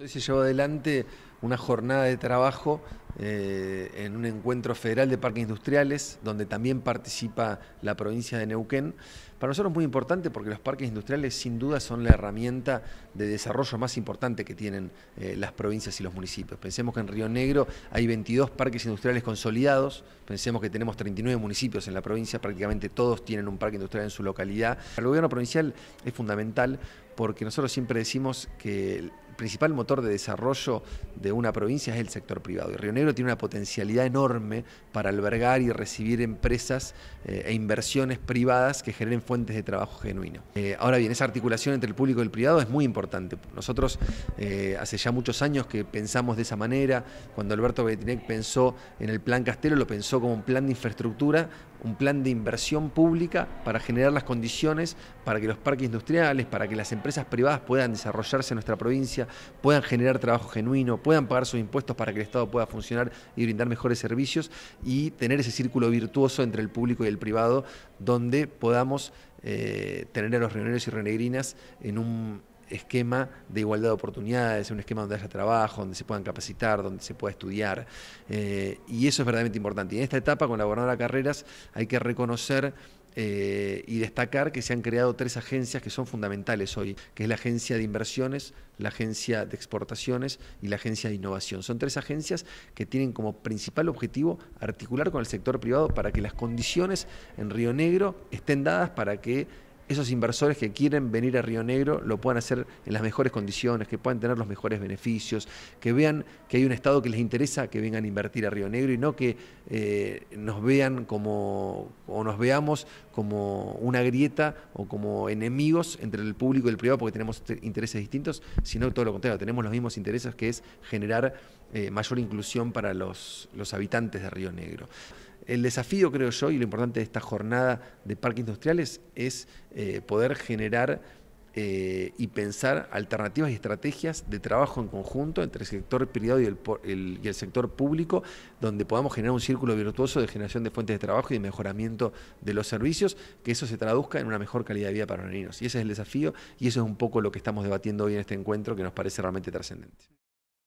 Hoy Se llevó adelante una jornada de trabajo eh, en un encuentro federal de parques industriales, donde también participa la provincia de Neuquén. Para nosotros es muy importante porque los parques industriales sin duda son la herramienta de desarrollo más importante que tienen eh, las provincias y los municipios. Pensemos que en Río Negro hay 22 parques industriales consolidados, pensemos que tenemos 39 municipios en la provincia, prácticamente todos tienen un parque industrial en su localidad. Para el gobierno provincial es fundamental porque nosotros siempre decimos que principal motor de desarrollo de una provincia es el sector privado. Y Río Negro tiene una potencialidad enorme para albergar y recibir empresas eh, e inversiones privadas que generen fuentes de trabajo genuino. Eh, ahora bien, esa articulación entre el público y el privado es muy importante. Nosotros eh, hace ya muchos años que pensamos de esa manera. Cuando Alberto Betinec pensó en el plan Castelo, lo pensó como un plan de infraestructura, un plan de inversión pública para generar las condiciones para que los parques industriales, para que las empresas privadas puedan desarrollarse en nuestra provincia, puedan generar trabajo genuino, puedan pagar sus impuestos para que el Estado pueda funcionar y brindar mejores servicios y tener ese círculo virtuoso entre el público y el privado donde podamos eh, tener a los reuniones y renegrinas en un esquema de igualdad de oportunidades, un esquema donde haya trabajo, donde se puedan capacitar, donde se pueda estudiar. Eh, y eso es verdaderamente importante. Y en esta etapa, con la gobernadora Carreras, hay que reconocer eh, y destacar que se han creado tres agencias que son fundamentales hoy, que es la agencia de inversiones, la agencia de exportaciones y la agencia de innovación. Son tres agencias que tienen como principal objetivo articular con el sector privado para que las condiciones en Río Negro estén dadas para que esos inversores que quieren venir a Río Negro lo puedan hacer en las mejores condiciones, que puedan tener los mejores beneficios, que vean que hay un Estado que les interesa que vengan a invertir a Río Negro y no que eh, nos vean como, o nos veamos como una grieta o como enemigos entre el público y el privado porque tenemos intereses distintos, sino todo lo contrario, tenemos los mismos intereses que es generar eh, mayor inclusión para los, los habitantes de Río Negro el desafío, creo yo, y lo importante de esta jornada de parques industriales es eh, poder generar eh, y pensar alternativas y estrategias de trabajo en conjunto entre el sector privado y el, y el, sector público, donde podamos generar un círculo virtuoso de generación de fuentes de trabajo y de mejoramiento de los servicios, que eso se traduzca en una mejor calidad de vida para los niños. Y ese es el desafío y eso es un poco lo que estamos debatiendo hoy en este encuentro que nos parece realmente trascendente.